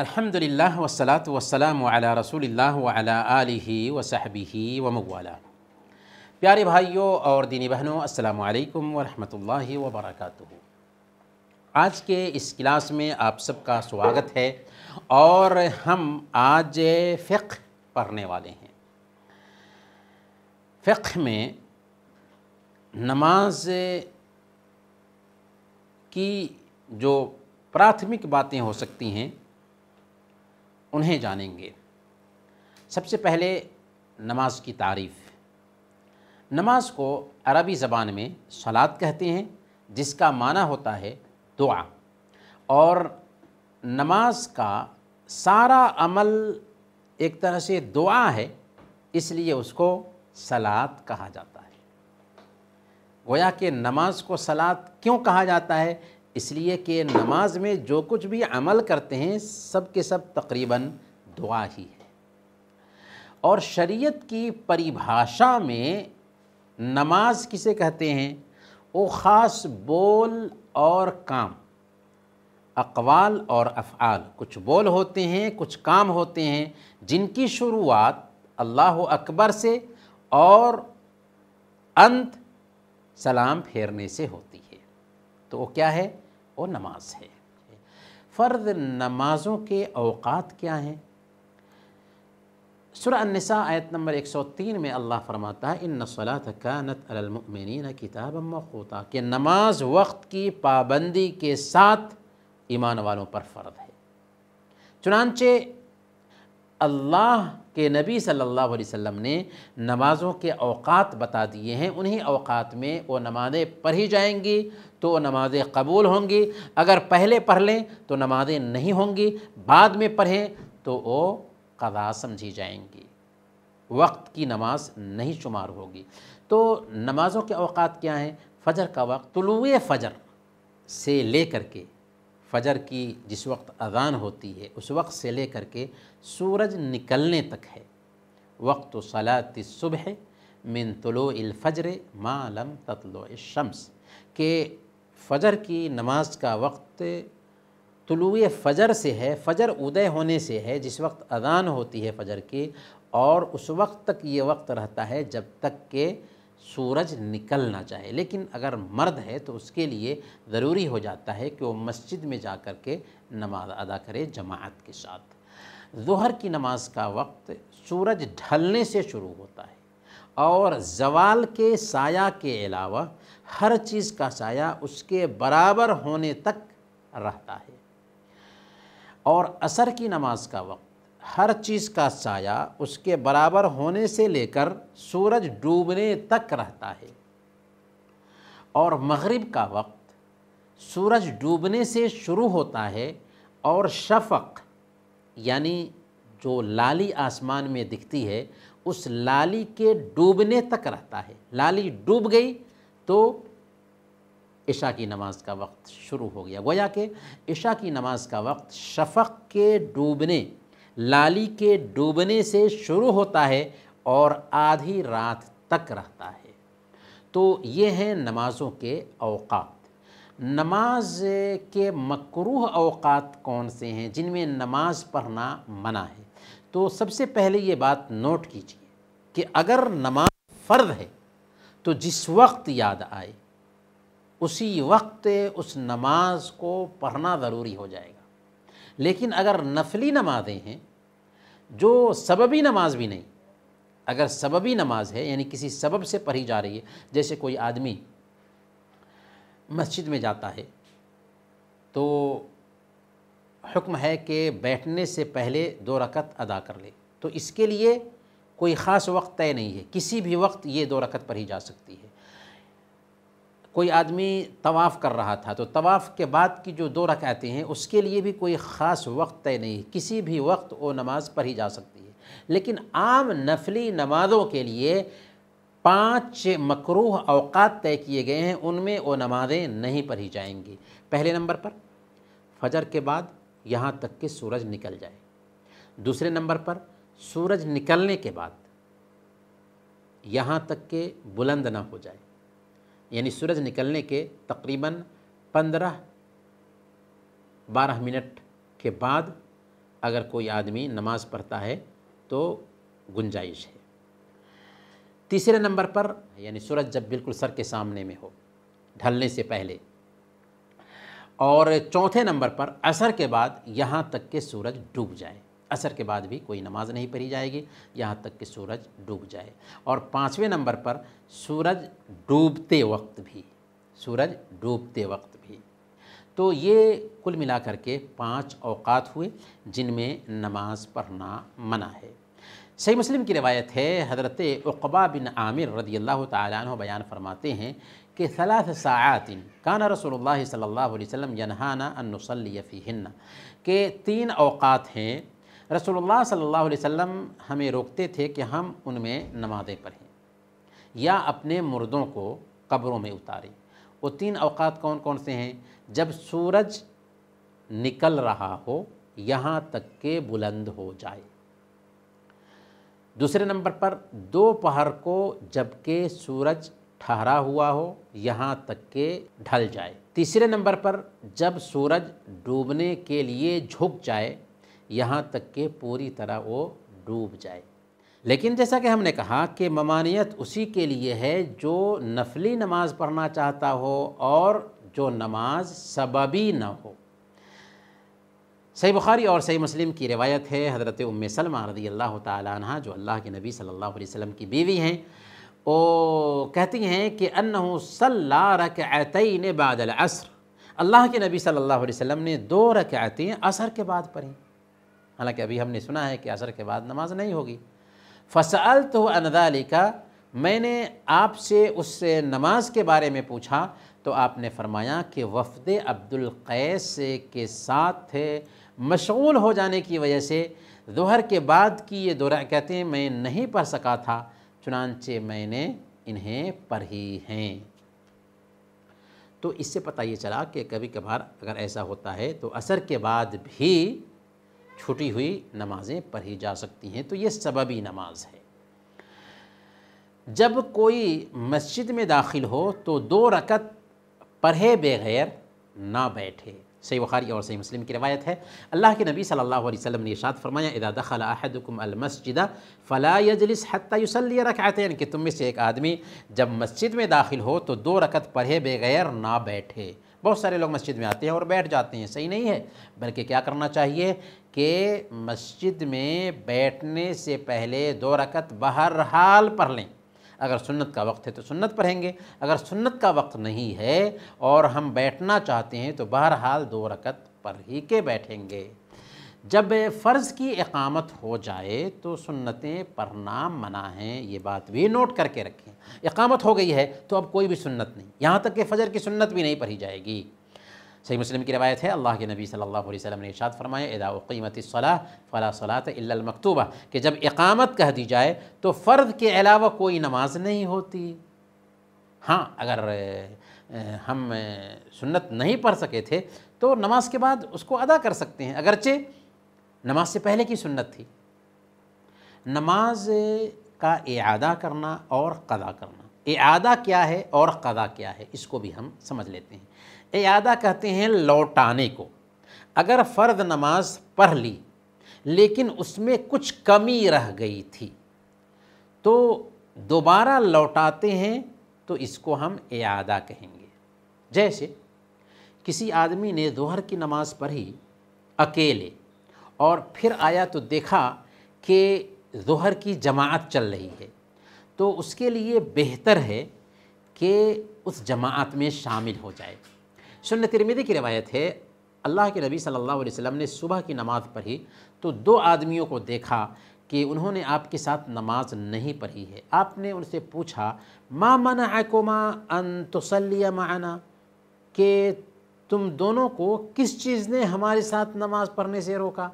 अल्हम्दुलिल्लाह वसलात वसलाम अला रसूलिल्लाह व अला आलिहि व सहबिही व प्यारे भाइयों और दीनी बहनों अस्सलाम वालेकुम व रहमतुल्लाहि व बरकातुहू आज के इस क्लास में आप सबका स्वागत है और हम आज फ़िक्र पढ़ने वाले हैं फ़िक्र में नमाज की जो प्राथमिक बातें हो सकती हैं उन्हें जानेंगे सबसे पहले नमाज की तारीफ़ नमाज को अरबी ज़बान में सलाद कहते हैं जिसका माना होता है दुआ और नमाज का सारा अमल एक तरह से दुआ है इसलिए उसको सलाद कहा जाता है गोया कि नमाज को सलाद क्यों कहा जाता है इसलिए कि नमाज में जो कुछ भी अमल करते हैं सब के सब तकरीबन दुआ ही है और शरीयत की परिभाषा में नमाज किसे कहते हैं वो ख़ास बोल और काम अकवाल और अफ़ाल कुछ बोल होते हैं कुछ काम होते हैं जिनकी शुरुआत अल्लाह अकबर से और अंत सलाम फेरने से होती है तो वो क्या है वो नमाज है फ़र्द नमाज़ों के अवकात क्या हैं सुरसा आयत नंबर 103 में अल्लाह फरमाता है इन नसलात कानत अलमिन किताब मखूता कि नमाज वक्त की पाबंदी के साथ ईमान वालों पर फ़र्द है चुनानचे अल्लाह के नबी सल्लल्लाहु अलैहि वसल्लम ने नमाज़ों के अवकात बता दिए हैं उन्हीं अवकात में वो नमाज़ें पढ़ी जाएंगी तो नमाज़ें कबूल होंगी अगर पहले पढ़ लें तो नमाज़ें नहीं होंगी बाद में पढ़ें तो वो कदा समझी जाएंगी वक्त की नमाज नहीं शुमार होगी तो नमाज़ों के अवकात क्या हैं फ़जर का वक्त तुलुए फ़जर से ले कर के फ़जर की जिस वक्त अजान होती है उस वक्त से ले कर के सूरज निकलने तक है वक्त सलात सुबह मिन तुलो फ़जर मालम तत्लो शम्स के फ़जर की नमाज का वक्त तुलु फ़जर से है फ़जर उदय होने से है जिस वक्त अजान होती है फ़जर की और उस वक्त तक ये वक्त रहता है जब तक के सूरज निकलना चाहे लेकिन अगर मर्द है तो उसके लिए ज़रूरी हो जाता है कि वो मस्जिद में जा कर के नमाज अदा करे जमात के साथ जहर की नमाज का वक्त सूरज ढलने से शुरू होता है और जवाल के साया के अलावा हर चीज़ का साया उसके बराबर होने तक रहता है और असर की नमाज का वक्त हर चीज़ का साया उसके बराबर होने से लेकर सूरज डूबने तक रहता है और मगरिब का वक्त सूरज डूबने से शुरू होता है और शफक यानी जो लाली आसमान में दिखती है उस लाली के डूबने तक रहता है लाली डूब गई तो इशा की नमाज़ का वक्त शुरू हो गया गोया कि इशा की नमाज़ का वक्त शफ़क के डूबने लाली के डूबने से शुरू होता है और आधी रात तक रहता है तो ये हैं नमाज़ों के अवकात नमाज के मकरूह अवकात कौन से हैं जिनमें नमाज पढ़ना मना है तो सबसे पहले ये बात नोट कीजिए कि अगर नमाज फ़र्द है तो जिस वक्त याद आए उसी वक्त उस नमाज को पढ़ना ज़रूरी हो जाएगा लेकिन अगर नफली नमाज़ें हैं जो सबबी नमाज भी नहीं अगर सबबी नमाज है यानी किसी सबब से पढ़ी जा रही है जैसे कोई आदमी मस्जिद में जाता है तो हुक्म है कि बैठने से पहले दो रकत अदा कर ले तो इसके लिए कोई ख़ास वक्त तय नहीं है किसी भी वक्त ये दो रकत पढ़ी जा सकती है कोई आदमी तवाफ़ कर रहा था तो तवाफ़ के बाद की जो दो रकतें हैं उसके लिए भी कोई ख़ास वक्त तय नहीं है किसी भी वक्त वो नमाज़ पढ़ी जा सकती है लेकिन आम नफली नमाज़ों के लिए पाँच मकरूह अवकात तय किए गए हैं उनमें वो नमाज़ें नहीं पढ़ी जाएंगी पहले नंबर पर फजर के बाद यहाँ तक कि सूरज निकल जाए दूसरे नंबर पर सूरज निकलने के बाद यहाँ तक के बुलंद ना हो जाए यानी सूरज निकलने के तकरीबन पंद्रह बारह मिनट के बाद अगर कोई आदमी नमाज़ पढ़ता है तो गुंजाइश है तीसरे नंबर पर यानी सूरज जब बिल्कुल सर के सामने में हो ढलने से पहले और चौथे नंबर पर असर के बाद यहाँ तक के सूरज डूब जाए असर के बाद भी कोई नमाज नहीं पढ़ी जाएगी यहाँ तक कि सूरज डूब जाए और पाँचवें नंबर पर सूरज डूबते वक्त भी सूरज डूबते वक्त भी तो ये कुल मिलाकर के पांच अवकात हुए जिनमें नमाज पढ़ना मना है सही मुस्लिम की रिवायत है हज़रत अक़बा बिन आमिर रदी अल्लाह तु बयान फरमाते हैं कि सलाह सातिन काना रसोल्ला सल्ला वसम यनहाना अनसलीफ़ी हिन्ना के तीन अवकात हैं रसोल्ला सल्ला अलैहि हमें रोकते थे कि हम उनमें नमाज़ें पढ़ें या अपने मुर्दों को कब्रों में उतारें वो तीन अवकात कौन कौन से हैं जब सूरज निकल रहा हो यहाँ तक के बुलंद हो जाए दूसरे नंबर पर दो पहर को जबकि सूरज ठहरा हुआ हो यहाँ तक के ढल जाए तीसरे नंबर पर जब सूरज डूबने के लिए झुक जाए यहाँ तक के पूरी तरह वो डूब जाए लेकिन जैसा कि हमने कहा कि ममानियत उसी के लिए है जो नफली नमाज़ पढ़ना चाहता हो और जो नमाज सबबी न हो सही बुखारी और सही मुस्लिम की रिवायत है हज़रत उम सलमा रदी अल्लाह तह जो अल्लाह के नबी सल्लल्लाहु अलैहि वसल्लम की बीवी हैं वो कहती हैं कि अन्न सल्ला रकैतन बादल असर अल्लाह के नबी सल्लल्लाहु अलैहि वसल्लम ने दो रकैतें असर के बाद पढ़ी हालांकि अभी हमने सुना है कि असर के बाद नमाज नहीं होगी फ़सल तो अनदालिका मैंने आपसे उससे नमाज के बारे में पूछा तो आपने फरमाया कि वफद अब्दुल कैस के साथ थे मशगूल हो जाने की वजह से दोहर के बाद की ये कहते हैं मैं नहीं पढ़ सका था चुनानचे मैंने इन्हें पढ़ी हैं तो इससे पता ये चला कि कभी कभार अगर ऐसा होता है तो असर के बाद भी छुटी हुई नमाज़ें पढ़ी जा सकती हैं तो ये सबबी नमाज है जब कोई मस्जिद में दाखिल हो तो दो रकत पढ़े बगैर ना बैठे सही बुखारी और सही मुस्लिम की रवायत है अल्लाह के नबी सल्लल्लाहु अलैहि वसल्लम ने इशाद फरमाया इदा दखल अहदकुम मस्जिद फ़ला यजलिस हत्ता युसल्ली रकअतैन कि तुम में से एक आदमी जब मस्जिद में दाखिल हो तो दो रकत पढ़े बगैर ना बैठे बहुत सारे लोग मस्जिद में आते हैं और बैठ जाते हैं सही नहीं है बल्कि क्या करना चाहिए कि मस्जिद में बैठने से पहले दो रकत बहरहाल पढ़ लें अगर सुन्नत का वक्त है तो सुन्नत पढ़ेंगे अगर सुन्नत का वक्त नहीं है और हम बैठना चाहते हैं तो बहरहाल दो रकत पढ़ ही के बैठेंगे जब फ़र्ज़ की इकामत हो जाए तो सुन्नतें पढ़ना मना हैं ये बात भी नोट करके रखें इकामत हो गई है तो अब कोई भी सुन्नत नहीं यहाँ तक कि फ़जर की सुन्नत भी नहीं पढ़ी जाएगी सही मुस्लिम की रवायत है अल्लाह के नबी सल्लल्लाहु अलैहि वसल्लम ने इशाद फरमाया सलाह फ़ला सलात मकतूबा कि जब इकामत कह दी जाए तो फ़र्द के अलावा कोई नमाज नहीं होती हाँ अगर हम सुन्नत नहीं पढ़ सके थे तो नमाज के बाद उसको अदा कर सकते हैं अगरचे नमाज से पहले की सुन्नत थी नमाज का इआदा करना और कदा करना इआदा क्या है और कदा क्या है इसको भी हम समझ लेते हैं इआदा कहते हैं लौटाने को अगर फ़र्द नमाज पढ़ ली लेकिन उसमें कुछ कमी रह गई थी तो दोबारा लौटाते हैं तो इसको हम इआदा कहेंगे जैसे किसी आदमी ने दोहर की नमाज़ पढ़ी अकेले और फिर आया तो देखा कि जहर की जमात चल रही है तो उसके लिए बेहतर है कि उस जमात में शामिल हो जाए सुन तिरमिदी की रवायत है अल्लाह के नबी सल्लल्लाहु अलैहि वसल्लम ने सुबह की नमाज़ पढ़ी तो दो आदमियों को देखा कि उन्होंने आपके साथ नमाज नहीं पढ़ी है आपने उनसे पूछा मा मना मा अन तसलिया माना कि तुम दोनों को किस चीज़ ने हमारे साथ नमाज़ पढ़ने से रोका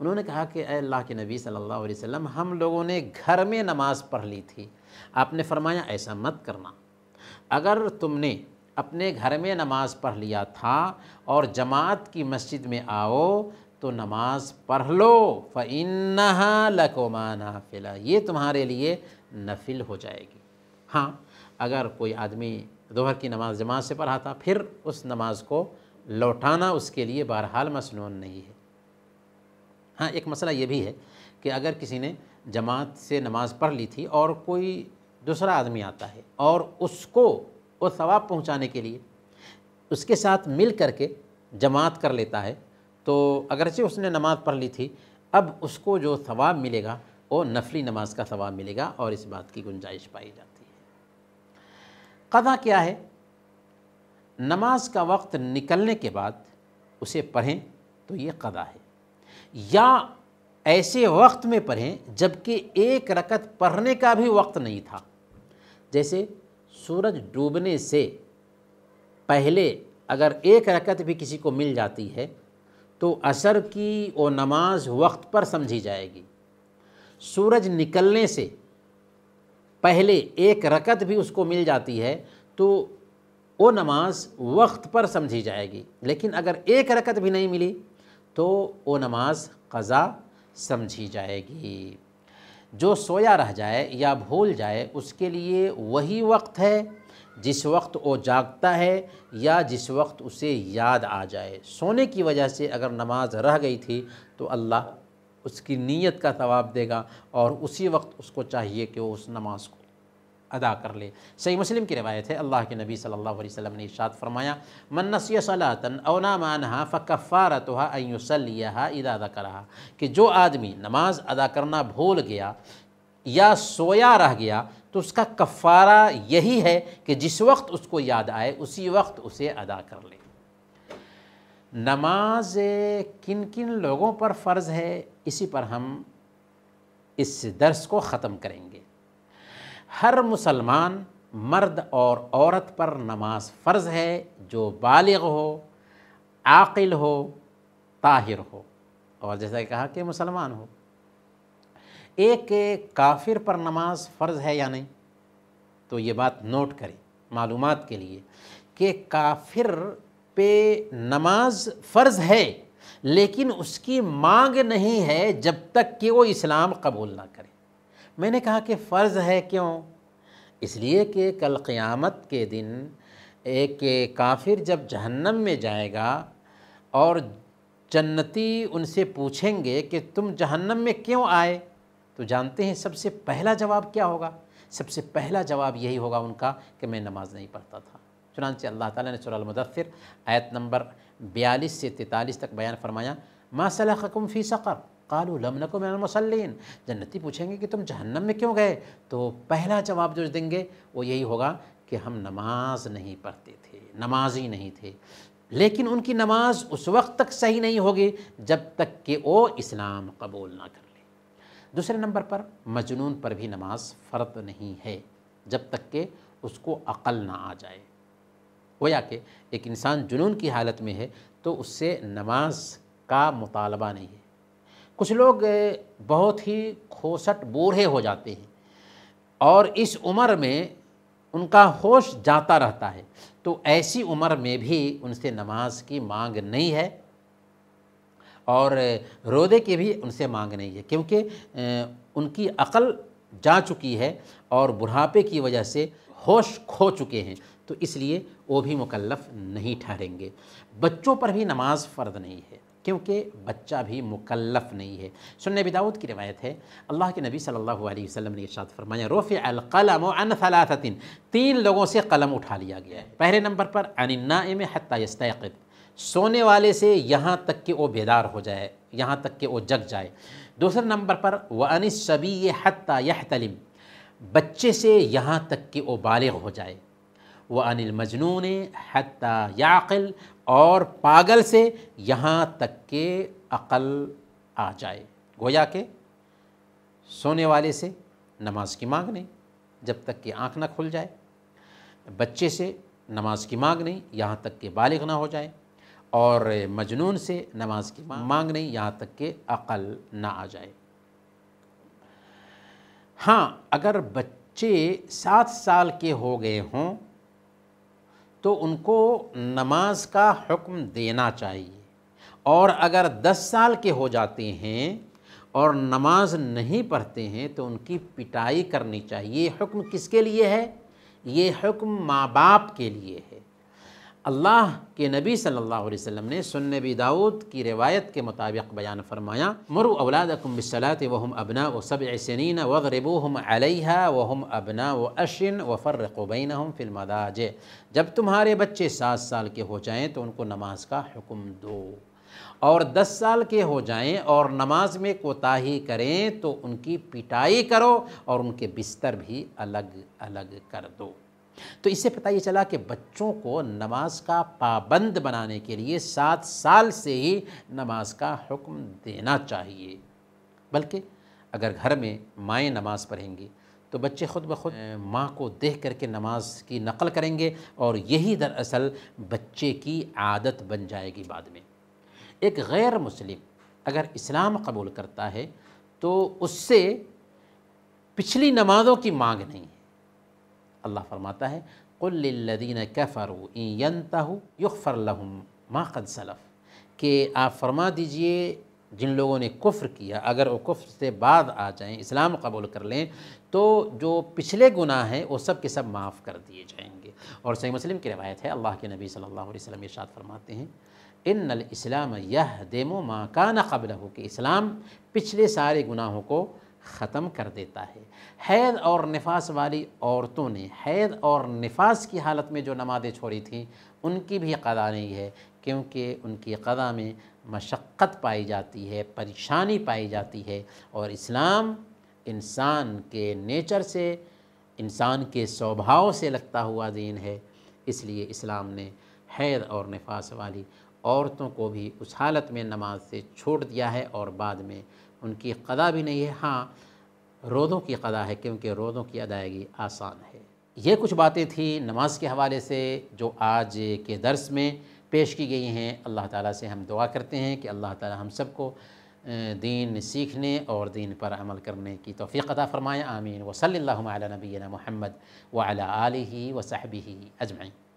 उन्होंने कहा कि अल्लाह के नबी सल्लल्लाहु अलैहि वसल्लम हम लोगों ने घर में नमाज़ पढ़ ली थी आपने फरमाया ऐसा मत करना अगर तुमने अपने घर में नमाज़ पढ़ लिया था और जमात की मस्जिद में आओ तो नमाज़ पढ़ लो फ़िन लकोमा नाफिला ये तुम्हारे लिए नफिल हो जाएगी हाँ अगर कोई आदमी दोहर की नमाज जमात से पढ़ा था फिर उस नमाज को लौटाना उसके लिए बहरहाल मसनून नहीं है हाँ एक मसला ये भी है कि अगर किसी ने जमात से नमाज़ पढ़ ली थी और कोई दूसरा आदमी आता है और उसको वो सवाब पहुँचाने के लिए उसके साथ मिल करके जमात कर लेता है तो अगरचे उसने नमाज़ पढ़ ली थी अब उसको जो सवाब मिलेगा वो नफली नमाज का सवाब मिलेगा और इस बात की गुंजाइश पाई जाती है कदा क्या है नमाज का वक्त निकलने के बाद उसे पढ़ें तो ये कदा है या ऐसे वक्त में पढ़ें जबकि एक रकत पढ़ने का भी वक्त नहीं था जैसे सूरज डूबने से पहले अगर एक रकत भी किसी को मिल जाती है तो असर की वो नमाज वक्त पर समझी जाएगी सूरज निकलने से पहले एक रकत भी उसको मिल जाती है तो वो नमाज वक्त पर समझी जाएगी लेकिन अगर एक रकत भी नहीं मिली तो वो नमाज क़ज़ा समझी जाएगी जो सोया रह जाए या भूल जाए उसके लिए वही वक्त है जिस वक्त वो जागता है या जिस वक्त उसे याद आ जाए सोने की वजह से अगर नमाज रह गई थी तो अल्लाह उसकी नीयत का सवाब देगा और उसी वक्त उसको चाहिए कि वो उस नमाज को अदा कर ले सही मुस्लिम की रवायत है अल्लाह के नबी सल्लल्लाहु अलैहि वसल्लम ने इशाद फरमाया नसी सलातन अवना मानहा फ़काफ़ारतहा अयुसलिया इदा अदा करा कि जो आदमी नमाज अदा करना भूल गया या सोया रह गया तो उसका कफ़ारा यही है कि जिस वक्त उसको याद आए उसी वक्त उसे अदा कर ले नमाज किन किन लोगों पर फ़र्ज़ है इसी पर हम इस दर्स को ख़त्म करेंगे हर मुसलमान मर्द और औरत पर नमाज फ़र्ज़ है जो बालग हो आकिल हो ताहिर हो और जैसा कहा कि मुसलमान हो एक काफिर पर नमाज फ़र्ज़ है या नहीं तो ये बात नोट करें मालूम के लिए कि काफिर पे नमाज फ़र्ज़ है लेकिन उसकी मांग नहीं है जब तक कि वो इस्लाम कबूल ना करे मैंने कहा कि फ़र्ज़ है क्यों इसलिए कि कल क़ियामत के दिन एक काफिर जब जहन्नम में जाएगा और जन्नती उनसे पूछेंगे कि तुम जहन्नम में क्यों आए तो जानते हैं सबसे पहला जवाब क्या होगा सबसे पहला जवाब यही होगा उनका कि मैं नमाज़ नहीं पढ़ता था चुनानचे अल्लाह ताला ने सूरह मुदफ़िर आयत नंबर बयालीस से तैतालीस तक बयान फरमाया मा सलाकुम फ़ी सक़र कालू लमनको में मुसलिन जन्नती पूछेंगे कि तुम जहन्नम में क्यों गए तो पहला जवाब जो देंगे वो यही होगा कि हम नमाज नहीं पढ़ते थे नमाजी नहीं थे लेकिन उनकी नमाज उस वक्त तक सही नहीं होगी जब तक कि वो इस्लाम कबूल ना कर ले दूसरे नंबर पर मजनून पर भी नमाज फ़र्द नहीं है जब तक कि उसको अकल ना आ जाए हो या कि एक इंसान जुनून की हालत में है तो उससे नमाज का मुतालबा नहीं है कुछ लोग बहुत ही खोसट बूढ़े हो जाते हैं और इस उम्र में उनका होश जाता रहता है तो ऐसी उम्र में भी उनसे नमाज की मांग नहीं है और रोदे की भी उनसे मांग नहीं है क्योंकि उनकी अकल जा चुकी है और बुढ़ापे की वजह से होश खो चुके हैं तो इसलिए वो भी मुकल्लफ नहीं ठहरेंगे बच्चों पर भी नमाज फ़र्ज नहीं है क्योंकि बच्चा भी मुकल्लफ नहीं है सुन बिदाऊद की रिवायत है अल्लाह के नबी सल्लल्लाहु अलैहि वसल्लम ने इरशाद फरमाया रोफ़ अलकलम अन तीन लोगों से कलम उठा लिया गया है पहले नंबर पर अनन्ना में हत्यास्तद सोने वाले से यहाँ तक कि वो बेदार हो जाए यहाँ तक कि वो जग जाए दूसरे नंबर पर व अन सबी हत्या यह बच्चे से यहाँ तक कि वो बालग हो जाए व अनिल मजनून हती याकिल और पागल से यहाँ तक के अक़ल आ जाए गोया के सोने वाले से नमाज की मांग नहीं जब तक कि आँख ना खुल जाए बच्चे से नमाज की मांग नहीं यहाँ तक के बालिग ना हो जाए और मजनून से नमाज की मांग नहीं यहाँ तक के अक़ल ना आ जाए हाँ अगर बच्चे सात साल के हो गए हों तो उनको नमाज का हुक्म देना चाहिए और अगर दस साल के हो जाते हैं और नमाज नहीं पढ़ते हैं तो उनकी पिटाई करनी चाहिए हुक्म किसके लिए है ये हुक्म माँ बाप के लिए है अल्लाह के नबी सल्लल्लाहु अलैहि वसल्लम ने सुन्नबी दाऊद की रिवायत के मुताबिक बयान फरमाया मरु अवलादकुम बिसलात वहम अबना व सब सनीन वगरबो हम अलहा वहम अबना व अशिन व फ़र्रबैन हम फिल्मदाज जब तुम्हारे बच्चे सात साल के हो जाएँ तो उनको नमाज का हुक्म दो और दस साल के हो जाएँ और नमाज में कोताही करें तो उनकी पिटाई करो और उनके बिस्तर भी अलग अलग कर दो तो इससे पता ये चला कि बच्चों को नमाज का पाबंद बनाने के लिए सात साल से ही नमाज का हुक्म देना चाहिए बल्कि अगर घर में माएँ नमाज पढ़ेंगी तो बच्चे खुद ब खुद माँ को देख करके नमाज की नकल करेंगे और यही दरअसल बच्चे की आदत बन जाएगी बाद में एक गैर मुस्लिम अगर इस्लाम कबूल करता है तो उससे पिछली नमाज़ों की मांग नहीं है अल्लाह फरमाता है कुल्लिल्लदीन कफ़रू यनतहु युफ़र लहम माक़द सलफ़ कि आप फरमा दीजिए जिन लोगों ने कुफ्र किया अगर वो कुफ्र से बाद आ जाएं इस्लाम कबूल कर लें तो जो पिछले गुनाह हैं वो सब के सब माफ़ कर दिए जाएंगे और सही मुस्लिम की रिवायत है अल्लाह के नबी सल्लल्लाहु अलैहि वसल्लम इरशाद फरमाते हैं इन इस्लाम यह देमो माँ काना कबल हो कि इस्लाम पिछले सारे गुनाहों को ख़त्म कर देता है हैद और नफास वाली औरतों ने हैद और नफास की हालत में जो नमाज़ें छोड़ी थी उनकी भी कदा नहीं है क्योंकि उनकी कदा में मशक्क़त पाई जाती है परेशानी पाई जाती है और इस्लाम इंसान के नेचर से इंसान के स्वभाव से लगता हुआ दीन है इसलिए इस्लाम ने हैद और नफास वाली औरतों को भी उस हालत में नमाज से छोड़ दिया है और बाद में उनकी कदा भी नहीं है हाँ रोज़ों की कदा है क्योंकि रोज़ों की अदायगी आसान है ये कुछ बातें थी नमाज के हवाले से जो आज के दर्स में पेश की गई हैं अल्लाह ताला से हम दुआ करते हैं कि अल्लाह ताला हम सबको दीन सीखने और दीन पर अमल करने की तोफ़ी अदा फ़रमाएँ आमीन वसल्ला नबीना महमद वाली ही अजमैन